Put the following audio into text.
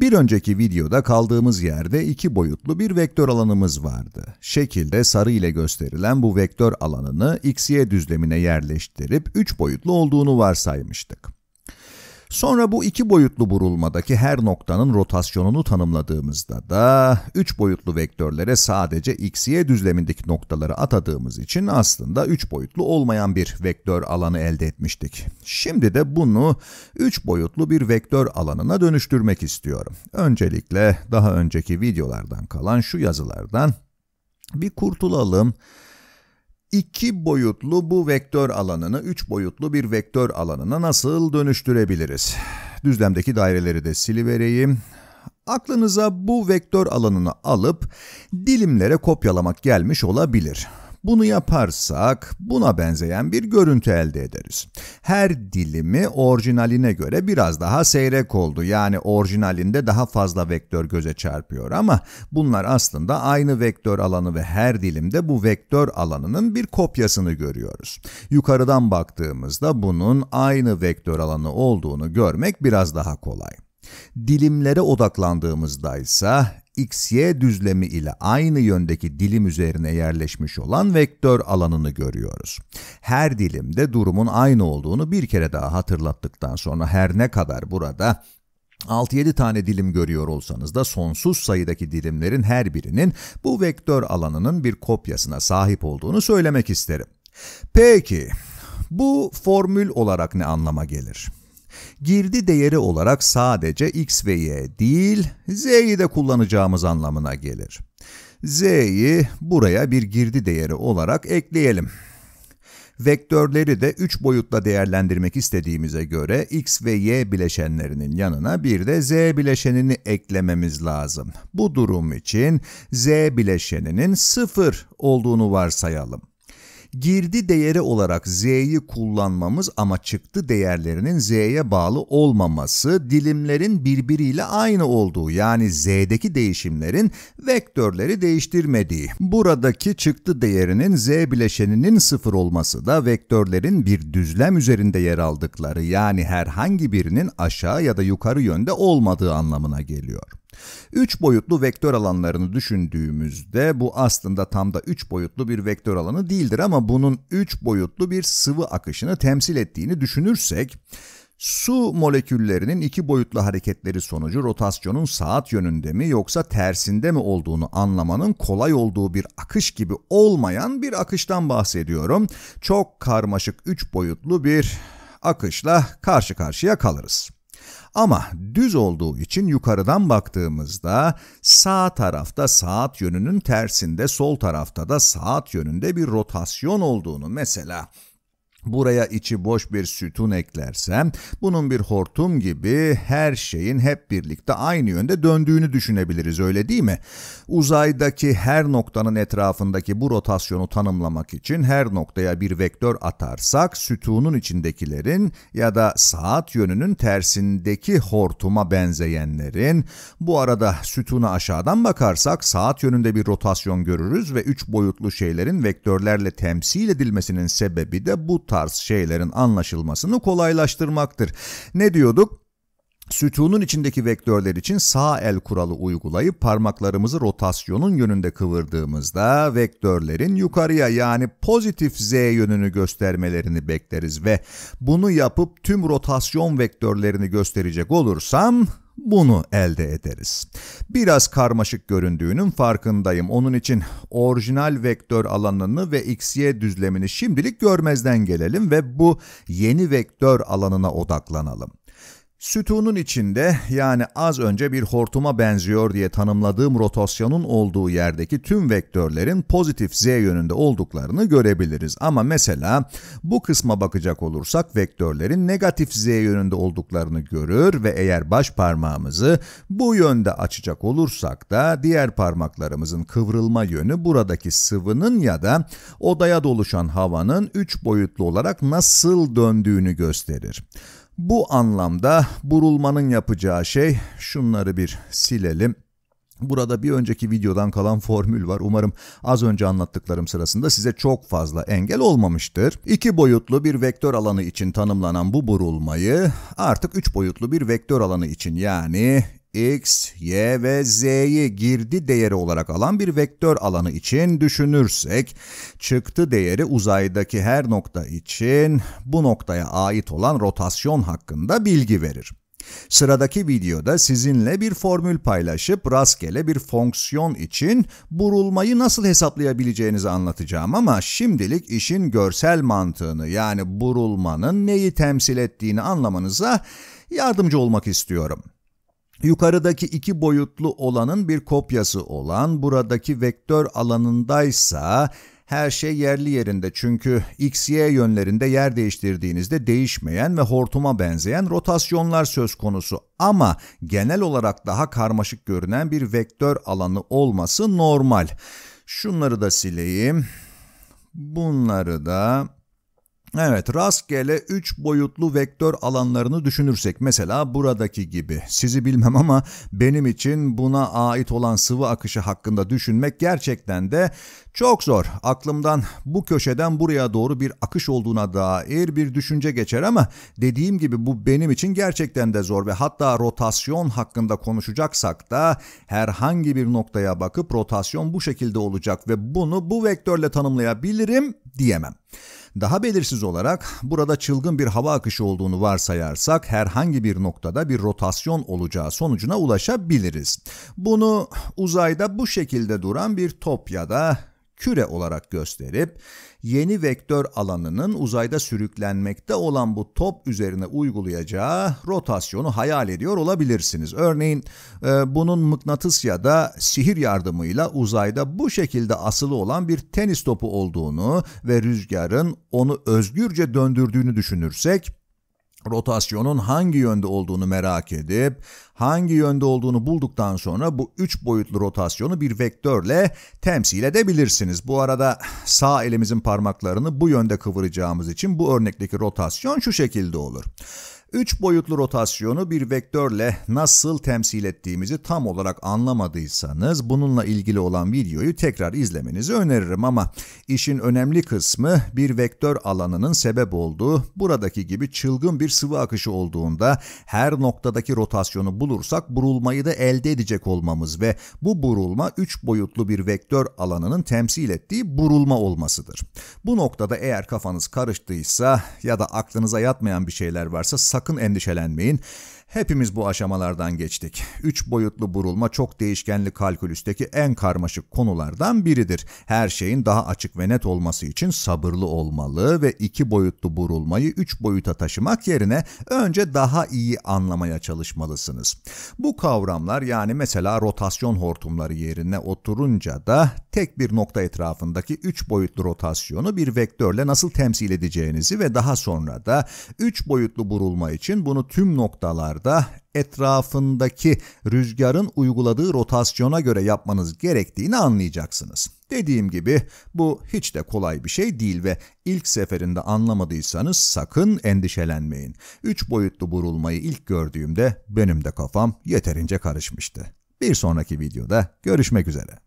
Bir önceki videoda kaldığımız yerde iki boyutlu bir vektör alanımız vardı. Şekilde sarı ile gösterilen bu vektör alanını x-y düzlemine yerleştirip üç boyutlu olduğunu varsaymıştık. Sonra bu iki boyutlu burulmadaki her noktanın rotasyonunu tanımladığımızda da üç boyutlu vektörlere sadece x-y düzlemindeki noktaları atadığımız için aslında üç boyutlu olmayan bir vektör alanı elde etmiştik. Şimdi de bunu üç boyutlu bir vektör alanına dönüştürmek istiyorum. Öncelikle daha önceki videolardan kalan şu yazılardan bir kurtulalım iki boyutlu bu vektör alanını üç boyutlu bir vektör alanına nasıl dönüştürebiliriz? Düzlemdeki daireleri de silivereyim. Aklınıza bu vektör alanını alıp dilimlere kopyalamak gelmiş olabilir. Bunu yaparsak buna benzeyen bir görüntü elde ederiz. Her dilimi orijinaline göre biraz daha seyrek oldu. Yani orijinalinde daha fazla vektör göze çarpıyor ama bunlar aslında aynı vektör alanı ve her dilimde bu vektör alanının bir kopyasını görüyoruz. Yukarıdan baktığımızda bunun aynı vektör alanı olduğunu görmek biraz daha kolay. Dilimlere odaklandığımızda ise xy düzlemi ile aynı yöndeki dilim üzerine yerleşmiş olan vektör alanını görüyoruz. Her dilimde durumun aynı olduğunu bir kere daha hatırlattıktan sonra her ne kadar burada 6-7 tane dilim görüyor olsanız da sonsuz sayıdaki dilimlerin her birinin bu vektör alanının bir kopyasına sahip olduğunu söylemek isterim. Peki, bu formül olarak ne anlama gelir? Girdi değeri olarak sadece x ve y değil, z'yi de kullanacağımız anlamına gelir. z'yi buraya bir girdi değeri olarak ekleyelim. Vektörleri de 3 boyutla değerlendirmek istediğimize göre x ve y bileşenlerinin yanına bir de z bileşenini eklememiz lazım. Bu durum için z bileşeninin 0 olduğunu varsayalım girdi değeri olarak z'yi kullanmamız ama çıktı değerlerinin z'ye bağlı olmaması, dilimlerin birbiriyle aynı olduğu yani z'deki değişimlerin vektörleri değiştirmediği. Buradaki çıktı değerinin z bileşeninin sıfır olması da vektörlerin bir düzlem üzerinde yer aldıkları yani herhangi birinin aşağı ya da yukarı yönde olmadığı anlamına geliyor. Üç boyutlu vektör alanlarını düşündüğümüzde bu aslında tam da üç boyutlu bir vektör alanı değildir ama bunun üç boyutlu bir sıvı akışını temsil ettiğini düşünürsek Su moleküllerinin iki boyutlu hareketleri sonucu rotasyonun saat yönünde mi yoksa tersinde mi olduğunu anlamanın kolay olduğu bir akış gibi olmayan bir akıştan bahsediyorum. Çok karmaşık üç boyutlu bir akışla karşı karşıya kalırız. Ama düz olduğu için yukarıdan baktığımızda sağ tarafta saat yönünün tersinde sol tarafta da saat yönünde bir rotasyon olduğunu mesela Buraya içi boş bir sütun eklersem, bunun bir hortum gibi her şeyin hep birlikte aynı yönde döndüğünü düşünebiliriz öyle değil mi? Uzaydaki her noktanın etrafındaki bu rotasyonu tanımlamak için her noktaya bir vektör atarsak, sütunun içindekilerin ya da saat yönünün tersindeki hortuma benzeyenlerin, bu arada sütuna aşağıdan bakarsak saat yönünde bir rotasyon görürüz ve üç boyutlu şeylerin vektörlerle temsil edilmesinin sebebi de bu tarz tarz şeylerin anlaşılmasını kolaylaştırmaktır. Ne diyorduk? Sütunun içindeki vektörler için sağ el kuralı uygulayıp parmaklarımızı rotasyonun yönünde kıvırdığımızda vektörlerin yukarıya yani pozitif z yönünü göstermelerini bekleriz ve bunu yapıp tüm rotasyon vektörlerini gösterecek olursam bunu elde ederiz. Biraz karmaşık göründüğünün farkındayım. Onun için orijinal vektör alanını ve x-y düzlemini şimdilik görmezden gelelim ve bu yeni vektör alanına odaklanalım. Sütunun içinde yani az önce bir hortuma benziyor diye tanımladığım rotasyonun olduğu yerdeki tüm vektörlerin pozitif z yönünde olduklarını görebiliriz. Ama mesela bu kısma bakacak olursak vektörlerin negatif z yönünde olduklarını görür ve eğer baş parmağımızı bu yönde açacak olursak da diğer parmaklarımızın kıvrılma yönü buradaki sıvının ya da odaya doluşan havanın 3 boyutlu olarak nasıl döndüğünü gösterir. Bu anlamda burulmanın yapacağı şey şunları bir silelim. Burada bir önceki videodan kalan formül var. Umarım az önce anlattıklarım sırasında size çok fazla engel olmamıştır. İki boyutlu bir vektör alanı için tanımlanan bu burulmayı artık üç boyutlu bir vektör alanı için yani x, y ve z'yi girdi değeri olarak alan bir vektör alanı için düşünürsek, çıktı değeri uzaydaki her nokta için bu noktaya ait olan rotasyon hakkında bilgi verir. Sıradaki videoda sizinle bir formül paylaşıp rastgele bir fonksiyon için burulmayı nasıl hesaplayabileceğinizi anlatacağım ama şimdilik işin görsel mantığını yani burulmanın neyi temsil ettiğini anlamanıza yardımcı olmak istiyorum. Yukarıdaki iki boyutlu olanın bir kopyası olan buradaki vektör alanındaysa her şey yerli yerinde çünkü x, y yönlerinde yer değiştirdiğinizde değişmeyen ve hortuma benzeyen rotasyonlar söz konusu ama genel olarak daha karmaşık görünen bir vektör alanı olması normal. Şunları da sileyim. Bunları da Evet, rastgele 3 boyutlu vektör alanlarını düşünürsek mesela buradaki gibi. Sizi bilmem ama benim için buna ait olan sıvı akışı hakkında düşünmek gerçekten de çok zor. Aklımdan bu köşeden buraya doğru bir akış olduğuna dair bir düşünce geçer ama dediğim gibi bu benim için gerçekten de zor ve hatta rotasyon hakkında konuşacaksak da herhangi bir noktaya bakıp rotasyon bu şekilde olacak ve bunu bu vektörle tanımlayabilirim diyemem. Daha belirsiz olarak burada çılgın bir hava akışı olduğunu varsayarsak herhangi bir noktada bir rotasyon olacağı sonucuna ulaşabiliriz. Bunu uzayda bu şekilde duran bir top ya da küre olarak gösterip yeni vektör alanının uzayda sürüklenmekte olan bu top üzerine uygulayacağı rotasyonu hayal ediyor olabilirsiniz. Örneğin e, bunun mıknatıs ya da sihir yardımıyla uzayda bu şekilde asılı olan bir tenis topu olduğunu ve rüzgarın onu özgürce döndürdüğünü düşünürsek rotasyonun hangi yönde olduğunu merak edip hangi yönde olduğunu bulduktan sonra bu 3 boyutlu rotasyonu bir vektörle temsil edebilirsiniz. Bu arada sağ elimizin parmaklarını bu yönde kıvıracağımız için bu örnekteki rotasyon şu şekilde olur. Üç boyutlu rotasyonu bir vektörle nasıl temsil ettiğimizi tam olarak anlamadıysanız bununla ilgili olan videoyu tekrar izlemenizi öneririm ama işin önemli kısmı bir vektör alanının sebep olduğu, buradaki gibi çılgın bir sıvı akışı olduğunda her noktadaki rotasyonu bulursak burulmayı da elde edecek olmamız ve bu burulma üç boyutlu bir vektör alanının temsil ettiği burulma olmasıdır. Bu noktada eğer kafanız karıştıysa ya da aklınıza yatmayan bir şeyler varsa sakın endişelenmeyin. Hepimiz bu aşamalardan geçtik. Üç boyutlu burulma çok değişkenli kalkülüsteki en karmaşık konulardan biridir. Her şeyin daha açık ve net olması için sabırlı olmalı ve iki boyutlu burulmayı üç boyuta taşımak yerine önce daha iyi anlamaya çalışmalısınız. Bu kavramlar yani mesela rotasyon hortumları yerine oturunca da tek bir nokta etrafındaki üç boyutlu rotasyonu bir vektörle nasıl temsil edeceğinizi ve daha sonra da üç boyutlu burulma için bunu tüm noktalar koşullarda etrafındaki rüzgarın uyguladığı rotasyona göre yapmanız gerektiğini anlayacaksınız. Dediğim gibi bu hiç de kolay bir şey değil ve ilk seferinde anlamadıysanız sakın endişelenmeyin. Üç boyutlu burulmayı ilk gördüğümde benim de kafam yeterince karışmıştı. Bir sonraki videoda görüşmek üzere.